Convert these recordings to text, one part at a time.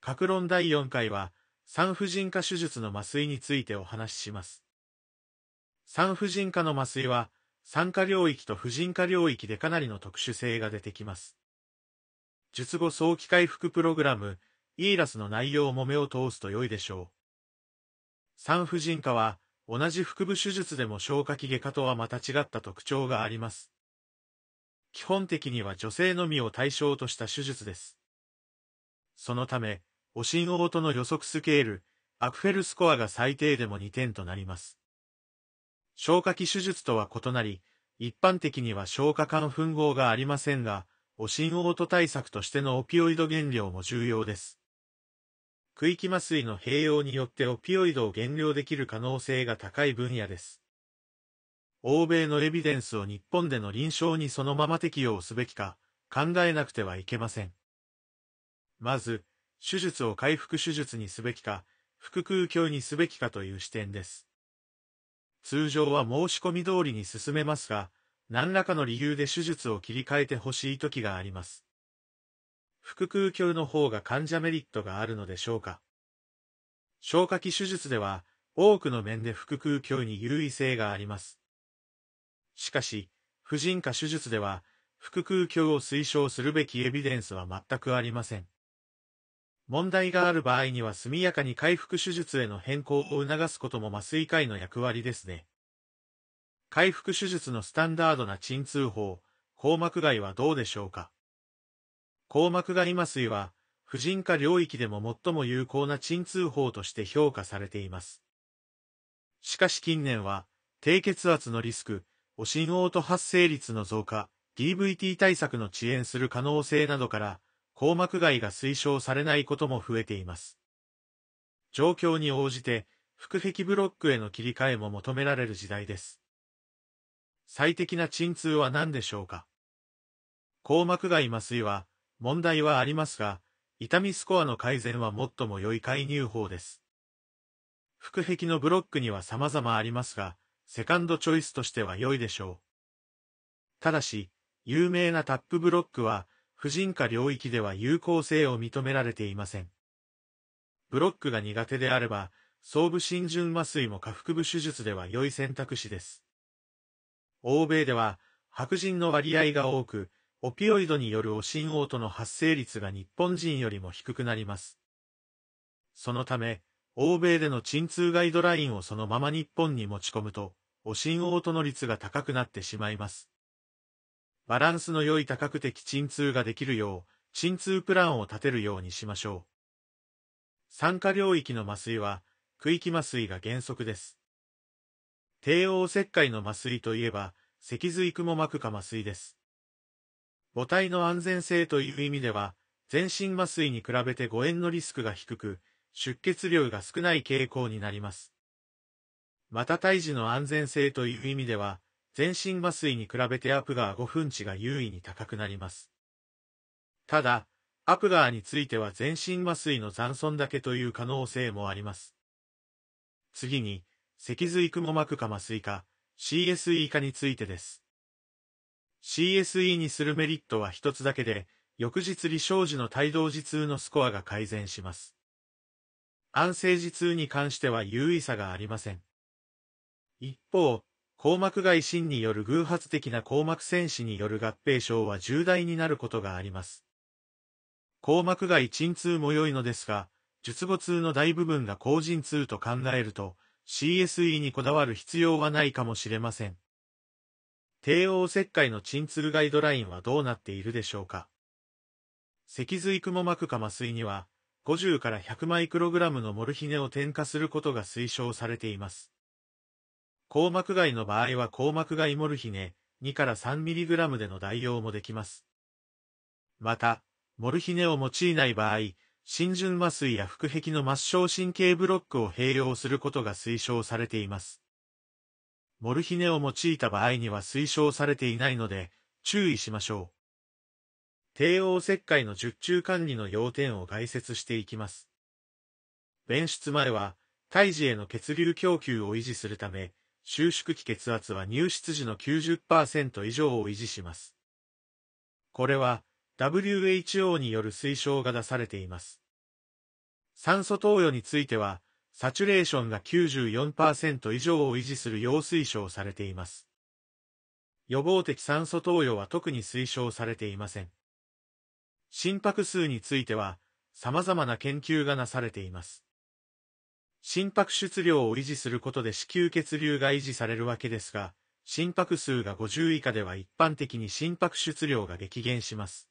各論第4回は、産婦人科手術の麻酔についてお話しします。産婦人科の麻酔は、産科領域と婦人科領域でかなりの特殊性が出てきます。術後早期回復プログラム、イーラスの内容も目を通すと良いでしょう。産婦人科は、同じ腹部手術でも消化器外科とはまた違った特徴があります。基本的には女性のみを対象とした手術です。そのため、オシンオートの予測スケール、アクフェルスコアが最低でも2点となります。消化器手術とは異なり、一般的には消化管吻合がありませんが、オシンオート対策としてのオピオイド減量も重要です。区域麻酔の併用によってオピオイドを減量できる可能性が高い分野です。欧米のエビデンスを日本での臨床にそのまま適用すべきか考えなくてはいけません。まず、手術を回復手術にすべきか、腹腔鏡にすべきかという視点です。通常は申し込み通りに進めますが、何らかの理由で手術を切り替えてほしい時があります。腹腔鏡の方が患者メリットがあるのでしょうか消化器手術では、多くの面で腹腔鏡に優位性があります。しかし、婦人科手術では、腹腔鏡を推奨するべきエビデンスは全くありません。問題がある場合には速やかに回復手術への変更を促すことも麻酔科医の役割ですね。回復手術のスタンダードな鎮痛法、硬膜外はどうでしょうか硬膜外麻酔は、婦人科領域でも最も有効な鎮痛法として評価されています。しかし近年は、低血圧のリスク、お心嘔と発生率の増加、DVT 対策の遅延する可能性などから、硬膜外が推奨されないことも増えています。状況に応じて、腹壁ブロックへの切り替えも求められる時代です。最適な鎮痛は何でしょうか硬膜外麻酔は、問題はありますが、痛みスコアの改善は最も良い介入法です。腹壁のブロックには様々ありますが、セカンドチョイスとしては良いでしょう。ただし、有名なタップブロックは、婦人科領域では有効性を認められていません。ブロックが苦手であれば、総部浸潤麻酔も下腹部手術では良い選択肢です。欧米では、白人の割合が多く、オピオイドによるお心嘔との発生率が日本人よりも低くなります。そのため、欧米での鎮痛ガイドラインをそのまま日本に持ち込むと、お心嘔との率が高くなってしまいます。バランスの良い多角的鎮痛ができるよう、鎮痛プランを立てるようにしましょう。酸化領域の麻酔は、区域麻酔が原則です。帝王切開の麻酔といえば、脊髄雲膜下麻酔です。母体の安全性という意味では、全身麻酔に比べて誤嚥のリスクが低く、出血量が少ない傾向になります。また胎児の安全性という意味では、全身麻酔に比べてアプガー5分値が優位に高くなります。ただ、アプガーについては全身麻酔の残存だけという可能性もあります。次に、脊髄雲膜下麻酔科、CSE 化についてです。CSE にするメリットは一つだけで、翌日離症時の帯同時痛のスコアが改善します。安静時痛に関しては優位差がありません。一方、硬膜外心による偶発的な硬膜戦死による合併症は重大になることがあります。硬膜外鎮痛も良いのですが、術後痛の大部分が抗陣痛と考えると、CSE にこだわる必要はないかもしれません。帝王切開の鎮痛ガイドラインはどうなっているでしょうか脊髄雲膜下麻酔には、50から100マイクログラムのモルヒネを添加することが推奨されています。硬膜外の場合は硬膜外モルヒネ2から 3mg での代用もできます。また、モルヒネを用いない場合、浸潤麻酔や腹壁の末梢神経ブロックを併用することが推奨されています。モルヒネを用いた場合には推奨されていないので、注意しましょう。帝王切開の術中管理の要点を概説していきます。弁出前は、胎児への血流供給を維持するため、収縮期血圧は入室時の90%以上を維持します。これは WHO による推奨が出されています。酸素投与については、サチュレーションが94%以上を維持する要推奨されています。予防的酸素投与は特に推奨されていません。心拍数については、様々な研究がなされています。心拍出量を維持することで子宮血流が維持されるわけですが、心拍数が50以下では一般的に心拍出量が激減します。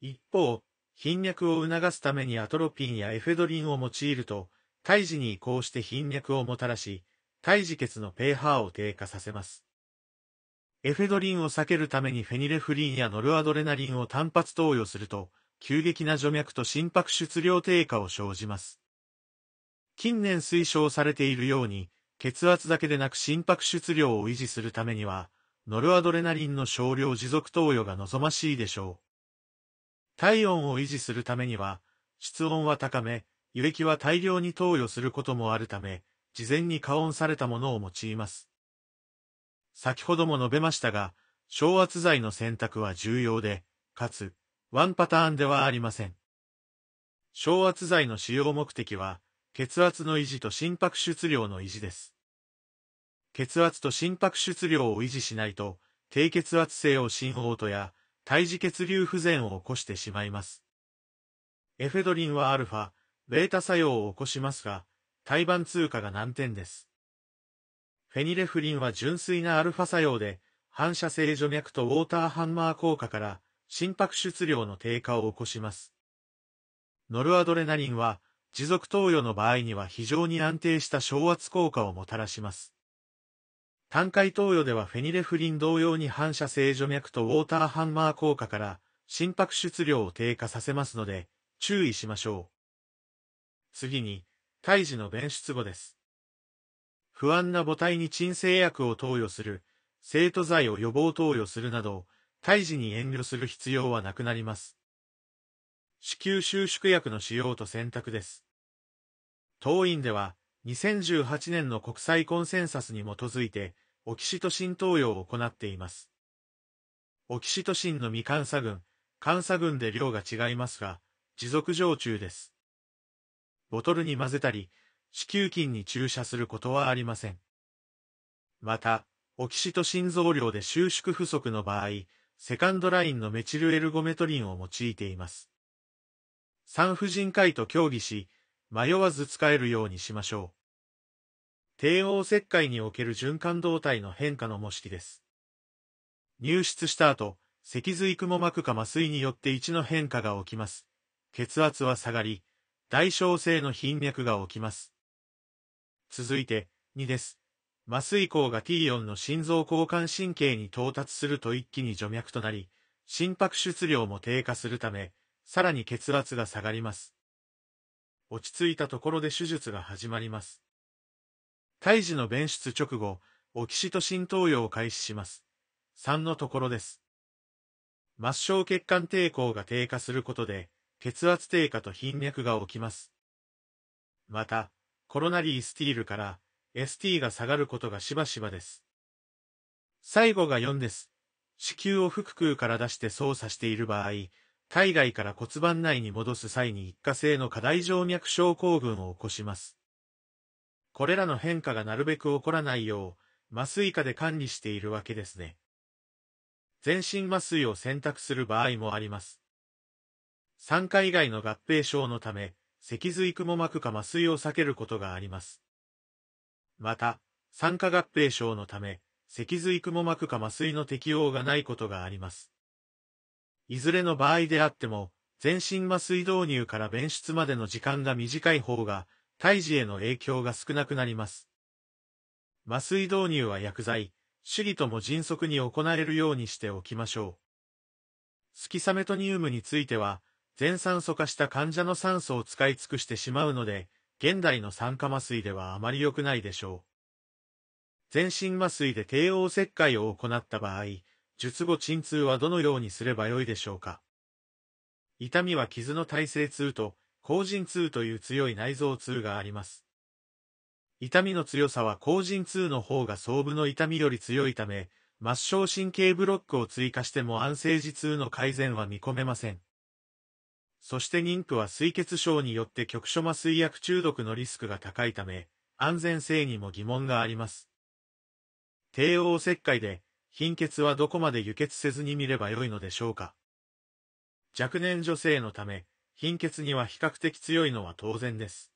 一方、頻脈を促すためにアトロピンやエフェドリンを用いると、胎児に移行して頻脈をもたらし、胎児血の pH を低下させます。エフェドリンを避けるためにフェニレフリンやノルアドレナリンを単発投与すると、急激な徐脈と心拍出量低下を生じます。近年推奨されているように、血圧だけでなく心拍質量を維持するためには、ノルアドレナリンの少量持続投与が望ましいでしょう。体温を維持するためには、室温は高め、輸液は大量に投与することもあるため、事前に加温されたものを用います。先ほども述べましたが、昇圧剤の選択は重要で、かつ、ワンパターンではありません。昇圧剤の使用目的は、血圧の維持と心拍出量の維持です。血圧と心拍出量を維持しないと、低血圧性を心嘔とや、胎児血流不全を起こしてしまいます。エフェドリンはアルファ、ベータ作用を起こしますが、胎盤通過が難点です。フェニレフリンは純粋なアルファ作用で、反射性除脈とウォーターハンマー効果から心拍出量の低下を起こします。ノルアドレナリンは持続投与の場合には非常に安定した昇圧効果をもたらします。単回投与ではフェニレフリン同様に反射性除脈とウォーターハンマー効果から心拍出量を低下させますので注意しましょう。次に、胎児の便出後です。不安な母体に鎮静薬を投与する、生徒剤を予防投与するなど、胎児に遠慮する必要はなくなります。子宮収縮薬の使用と選択です。当院では、2018年の国際コンセンサスに基づいて、オキシトシン投与を行っています。オキシトシンの未監査群、監査群で量が違いますが、持続常駐です。ボトルに混ぜたり、子宮筋に注射することはありません。また、オキシトシン増量で収縮不足の場合、セカンドラインのメチルエルゴメトリンを用いています。産婦人科医と協議し、迷わず使えるようにしましょう。帝王切開における循環動態の変化の模式です。入室した後、脊髄雲膜下麻酔によって位置の変化が起きます。血圧は下がり、代償性の頻脈が起きます。続いて、2です。麻酔孔が T4 の心臓交換神経に到達すると一気に除脈となり、心拍出量も低下するため、さらに血圧が下がります。落ち着いたところで手術が始まります。胎児の便出直後、オキシトシン投与を開始します。3のところです。末梢血管抵抗が低下することで、血圧低下と頻脈が起きます。また、コロナリースティールから ST が下がることがしばしばです。最後が4です。子宮を腹腔から出して操作している場合、海外から骨盤内に戻す際に一過性の過大静脈症候群を起こします。これらの変化がなるべく起こらないよう、麻酔下で管理しているわけですね。全身麻酔を選択する場合もあります。酸化以外の合併症のため、脊髄くも膜下麻酔を避けることがあります。また、酸化合併症のため、脊髄くも膜下麻酔の適応がないことがあります。いずれの場合であっても、全身麻酔導入から便出までの時間が短い方が、胎児への影響が少なくなります。麻酔導入は薬剤、主義とも迅速に行えるようにしておきましょう。スキサメトニウムについては、全酸素化した患者の酸素を使い尽くしてしまうので、現代の酸化麻酔ではあまり良くないでしょう。全身麻酔で帝王切開を行った場合、術後鎮痛はどのようにすればよいでしょうか痛みは傷の耐性痛と、後陣痛という強い内臓痛があります。痛みの強さは後陣痛の方が総部の痛みより強いため、末梢神経ブロックを追加しても安静時痛の改善は見込めません。そして妊婦は水血症によって局所麻酔薬中毒のリスクが高いため、安全性にも疑問があります。帝王切開で貧血はどこまで輸血せずに見ればよいのでしょうか。若年女性のため、貧血には比較的強いのは当然です。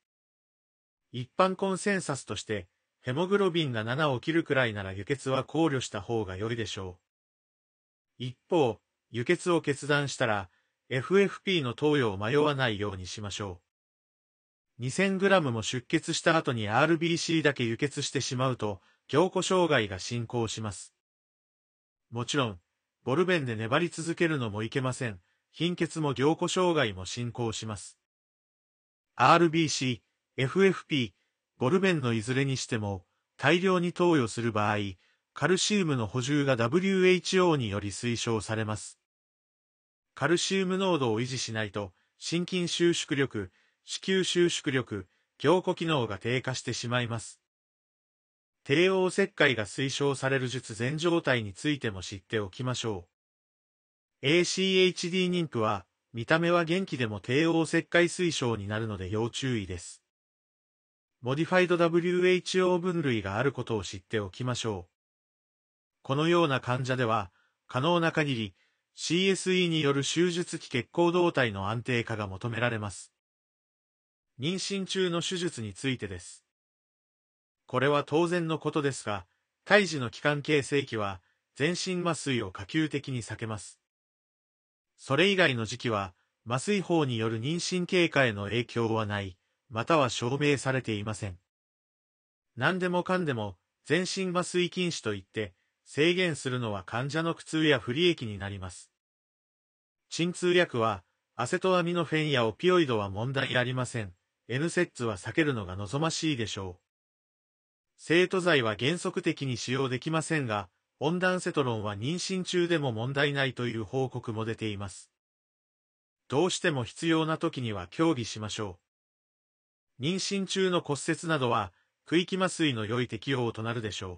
一般コンセンサスとして、ヘモグロビンが7を切るくらいなら輸血は考慮した方が良いでしょう。一方、輸血を決断したら、FFP の投与を迷わないようにしましょう。2000g も出血した後に RBC だけ輸血してしまうと、凝固障害が進行します。もちろん、ボルベンで粘り続けるのもいけません。貧血も凝固障害も進行します。RBC、FFP、ボルベンのいずれにしても、大量に投与する場合、カルシウムの補充が WHO により推奨されます。カルシウム濃度を維持しないと、心筋収縮力、子宮収縮力、凝固機能が低下してしまいます。帝王切開が推奨される術前状態についても知っておきましょう。ACHD 妊婦は、見た目は元気でも帝王切開推奨になるので要注意です。モディファイド WHO 分類があることを知っておきましょう。このような患者では、可能な限り、CSE による手術期血行動態の安定化が求められます。妊娠中の手術についてです。これは当然のことですが、胎児の気管形成期は、全身麻酔を可及的に避けます。それ以外の時期は、麻酔法による妊娠経過への影響はない、または証明されていません。何でもかんでも、全身麻酔禁止といって、制限するのは患者の苦痛や不利益になります。鎮痛薬は、アセトアミノフェンやオピオイドは問題ありません。N セッツは避けるのが望ましいでしょう。生徒剤は原則的に使用できませんが、温暖セトロンは妊娠中でも問題ないという報告も出ています。どうしても必要な時には協議しましょう。妊娠中の骨折などは、区域麻酔の良い適用となるでしょう。